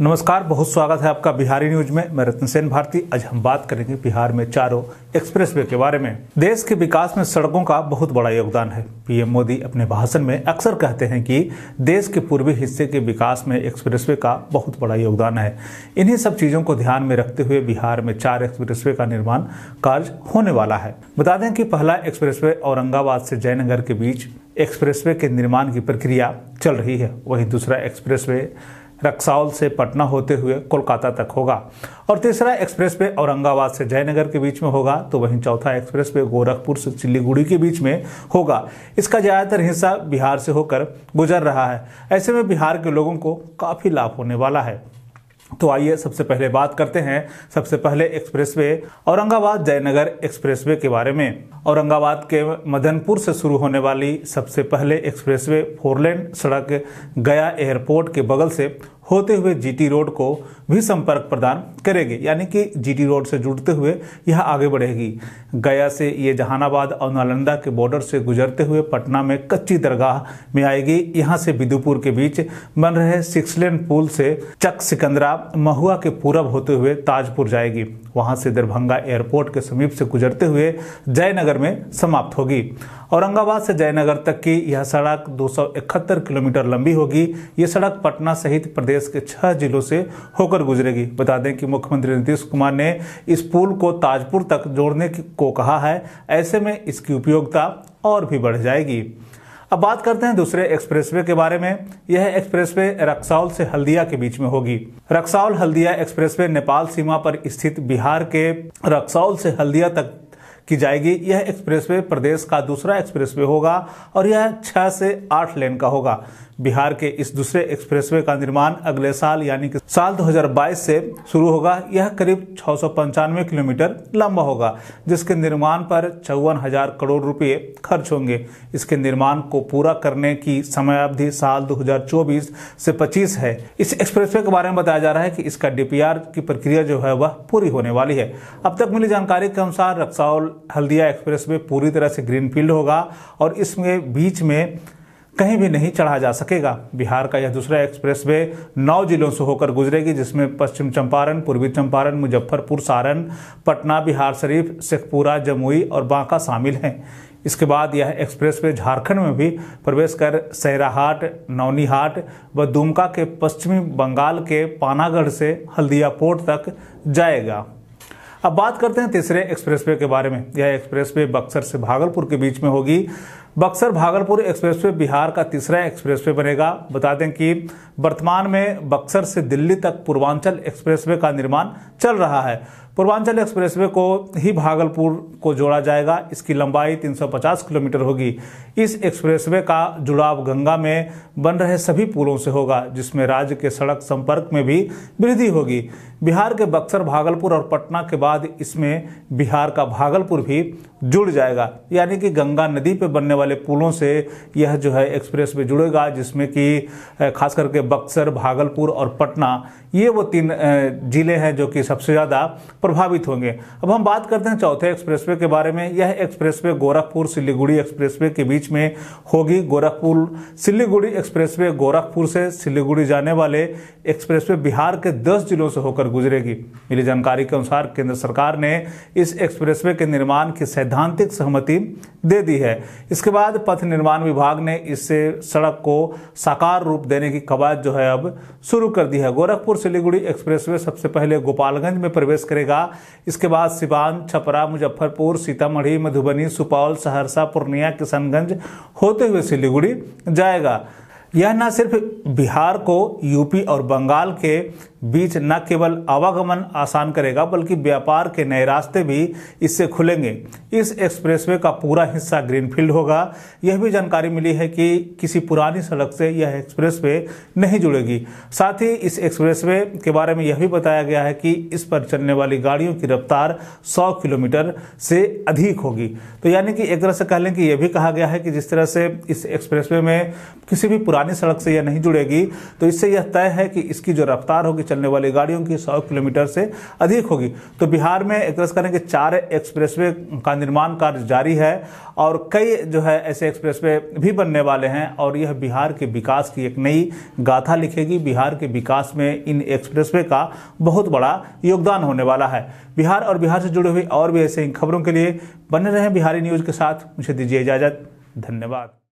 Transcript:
नमस्कार बहुत स्वागत है आपका बिहारी न्यूज में मैं रतन सेन भारती आज हम बात करेंगे बिहार में चारों एक्सप्रेसवे के बारे में देश के विकास में सड़कों का बहुत बड़ा योगदान है पीएम मोदी अपने भाषण में अक्सर कहते हैं कि देश के पूर्वी हिस्से के विकास में एक्सप्रेसवे का बहुत बड़ा योगदान है इन्हीं सब चीजों को ध्यान में रखते हुए बिहार में चार एक्सप्रेस का निर्माण कार्य होने वाला है बता दें की पहला एक्सप्रेस औरंगाबाद से जयनगर के बीच एक्सप्रेस के निर्माण की प्रक्रिया चल रही है वही दूसरा एक्सप्रेस रक्सौल से पटना होते हुए कोलकाता तक होगा और तीसरा एक्सप्रेस वे औरंगाबाद से जयनगर के बीच में होगा तो वहीं चौथा एक्सप्रेस वे गोरखपुर से चिल्लीगुड़ी के बीच में होगा इसका ज़्यादातर हिस्सा बिहार से होकर गुजर रहा है ऐसे में बिहार के लोगों को काफ़ी लाभ होने वाला है तो आइए सबसे पहले बात करते हैं सबसे पहले एक्सप्रेसवे औरंगाबाद जयनगर एक्सप्रेसवे के बारे में औरंगाबाद के मदनपुर से शुरू होने वाली सबसे पहले एक्सप्रेसवे फोरलेन सड़क गया एयरपोर्ट के बगल से होते हुए जीटी रोड को भी संपर्क प्रदान करेगी यानी कि जीटी रोड से जुड़ते हुए यह आगे बढ़ेगी गया से ये जहानाबाद और नालंदा के बॉर्डर से गुजरते हुए पटना में कच्ची दरगाह में आएगी यहाँ से बिदुपुर के बीच बन रहे सिक्स लेन पुल से चक सिकंदरा महुआ के पूरब होते हुए ताजपुर जाएगी वहाँ से दरभंगा एयरपोर्ट के समीप से गुजरते हुए जयनगर में समाप्त होगी औरंगाबाद से जयनगर तक की यह सड़क दो किलोमीटर लंबी होगी ये सड़क पटना सहित प्रदेश के छह जिलों से होकर होकर गुजरेगी बता दें कि मुख्यमंत्री नीतीश कुमार ने इस पुल को ताजपुर तक जोड़ने को कहा है ऐसे में इसकी उपयोगिता और भी बढ़ जाएगी अब बात करते हैं दूसरे एक्सप्रेसवे के बारे में यह एक्सप्रेसवे रक्सौल से हल्दिया के बीच में होगी रक्सौल हल्दिया एक्सप्रेसवे नेपाल सीमा पर स्थित बिहार के रक्सौल से हल्दिया तक की जाएगी यह एक्सप्रेसवे प्रदेश का दूसरा एक्सप्रेसवे होगा और यह छह से आठ लेन का होगा बिहार के इस दूसरे एक्सप्रेसवे का निर्माण अगले साल यानी कि साल 2022 से शुरू होगा यह करीब छह किलोमीटर लंबा होगा जिसके निर्माण पर चौवन हजार करोड़ रुपए खर्च होंगे इसके निर्माण को पूरा करने की अवधि साल 2024 से 25 है इस एक्सप्रेसवे के बारे में बताया जा रहा है कि इसका डीपीआर की प्रक्रिया जो है वह पूरी होने वाली है अब तक मिली जानकारी के अनुसार रक्सौल हल्दिया एक्सप्रेस वे पूरी तरह से ग्रीन फील्ड होगा और इसमें बीच में कहीं भी नहीं चढ़ा जा सकेगा बिहार का यह दूसरा एक्सप्रेस वे नौ जिलों से होकर गुजरेगी जिसमें पश्चिम चंपारण पूर्वी चंपारण मुजफ्फरपुर सारण पटना बिहार शरीफ शेखपुरा जमुई और बांका शामिल हैं इसके बाद यह एक्सप्रेस वे झारखंड में भी प्रवेश कर सैराहाट नौनीहाट व दुमका के पश्चिमी बंगाल के पानागढ़ से हल्दिया पोर्ट तक जाएगा अब बात करते हैं तीसरे एक्सप्रेसवे के बारे में यह एक्सप्रेसवे बक्सर से भागलपुर के बीच में होगी बक्सर भागलपुर एक्सप्रेसवे बिहार का तीसरा एक्सप्रेसवे बनेगा बता दें कि वर्तमान में बक्सर से दिल्ली तक पूर्वांचल एक्सप्रेसवे का निर्माण चल रहा है पूर्वांचल एक्सप्रेसवे को ही भागलपुर को जोड़ा जाएगा इसकी लंबाई 350 किलोमीटर होगी इस एक्सप्रेसवे का जुड़ाव गंगा में बन रहे सभी पुलों से होगा जिसमें राज्य के सड़क संपर्क में भी वृद्धि होगी बिहार के बक्सर भागलपुर और पटना के बाद इसमें बिहार का भागलपुर भी जुड़ जाएगा यानी कि गंगा नदी पे बनने वाले पुलों से यह जो है एक्सप्रेस वे जुड़ेगा जिसमें कि खास करके बक्सर भागलपुर और पटना ये वो तीन ज़िले हैं जो कि सबसे ज़्यादा प्रभावित होंगे अब हम बात करते हैं चौथे वे के बारे में यह वे गोरखपुर सिलीगुड़ी वे के बीच में होगी गोरखपुर सिलीगुड़ी वे गोरखपुर से सिलीगुड़ी जाने वाले वे बिहार के दस जिलों से होकर गुजरेगी मिली जानकारी के अनुसार केंद्र सरकार ने इस एक्सप्रेस के निर्माण की सैद्धांतिक सहमति दे दी है इसके बाद पथ निर्माण विभाग ने इससे सड़क को साकार रूप देने की कवायद जो है अब शुरू कर दी है गोरखपुर सिलीगुड़ी एक्सप्रेसवे सबसे पहले गोपालगंज में प्रवेश करेगा इसके बाद सिवान छपरा मुजफ्फरपुर सीतामढ़ी मधुबनी सुपौल सहरसा पूर्णिया किशनगंज होते हुए सिलीगुड़ी जाएगा यह न सिर्फ बिहार को यूपी और बंगाल के बीच न केवल आवागमन आसान करेगा बल्कि व्यापार के नए रास्ते भी इससे खुलेंगे इस एक्सप्रेसवे का पूरा हिस्सा ग्रीनफील्ड होगा यह भी जानकारी मिली है कि किसी पुरानी सड़क से यह एक्सप्रेसवे नहीं जुड़ेगी साथ ही इस एक्सप्रेसवे के बारे में यह भी बताया गया है कि इस पर चलने वाली गाड़ियों की रफ्तार सौ किलोमीटर से अधिक होगी तो यानी कि एक तरह से कह लें कि यह भी कहा गया है कि जिस तरह से इस एक्सप्रेस में किसी भी पुरानी सड़क से यह नहीं जुड़ेगी तो इससे यह तय है कि इसकी जो रफ्तार होगी चलने वाली गाड़ियों की सौ किलोमीटर से अधिक होगी तो बिहार में एक तरह करेंगे चार एक्सप्रेस का निर्माण कार्य जारी है और कई जो है ऐसे एक्सप्रेस भी बनने वाले हैं और यह बिहार के विकास की एक नई गाथा लिखेगी बिहार के विकास में इन एक्सप्रेस का बहुत बड़ा योगदान होने वाला है बिहार और बिहार से जुड़े हुए और भी ऐसे खबरों के लिए बने रहें बिहारी न्यूज़ के साथ मुझे दीजिए इजाज़त धन्यवाद